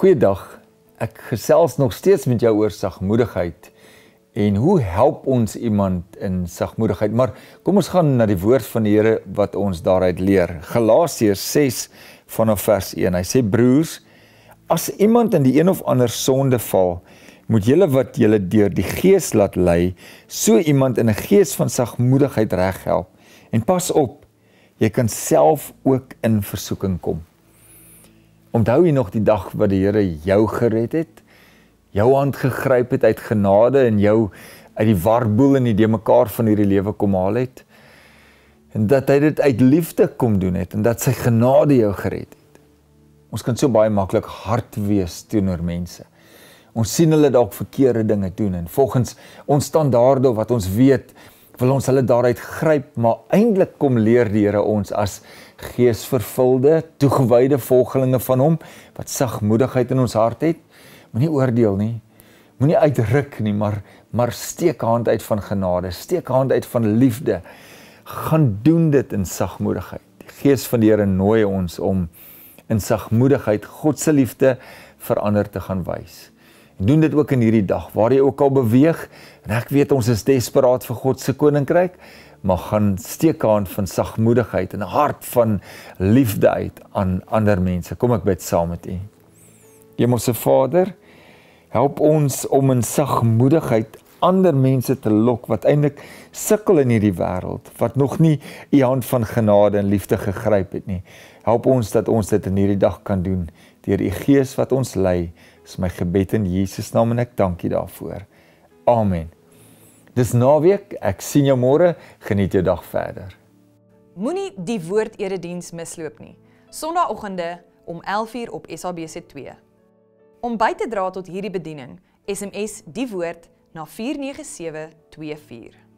Goeiedag. Ek gesels nog steeds met jou oor sagmoedigheid en hoe help ons iemand in sagmoedigheid? Maar kom ons gaan na die woord van die Here wat ons daaruit leer. Galasiërs 6 vanaf vers 1. Hy sê broers, as iemand in die een of ander sonde val, moet julle wat julle deur die Gees laat lei, so iemand in 'n gees van sagmoedigheid reghelp. En pas op, jy kan self ook in versoeking kom. Onthou jy nog die dag wat die Here jou gered het? Jou hand gegryp het uit genade en jou uit die warboel en die de mekaar van hierdie lewe kom haal het? En dat hy dit uit liefde kom doen het en dat sy genade jou gered het. Ons kan so baie maklik hard wees teenoor mense. Ons sien hulle dalk verkeerde dinge doen en volgens ons standaarde wat ons weet wil ons hulle daaruit gryp, maar eintlik kom leer die Here ons as geesvervulde, toegewyde volgelinge van hom wat sagmoedigheid in ons hart het, moenie oordeel nie. Moenie uitruk nie, maar maar steek hand uit van genade, steek hand uit van liefde. Gaan doen dit in sagmoedigheid. Die Gees van die Here nooi ons om in sagmoedigheid God se liefde verander te gaan wys doen dit ook in hierdie dag waar jy ook al beweeg en ek weet ons is desperaat vir God se koninkryk maar gaan steek aan van sagmoedigheid en 'n hart van liefde uit aan ander mense kom ek bid saam met u Hemelse Vader help ons om in sagmoedigheid ander mense te lok wat eintlik sukkel in hierdie wêreld wat nog nie u hand van genade en liefde gegryp het nie. Help ons dat ons dit in hierdie dag kan doen deur u gees wat ons lei. Dis my gebed in Jesus naam en ek dankie daarvoor. Amen. Dis naweek. Ek sien jou môre. Geniet jou dag verder. Moenie die woord erediens misloop nie. Sondagoggende om 11:00 op SABC2. Om by te dra tot hierdie bediening, SMS die woord 34 na 49724.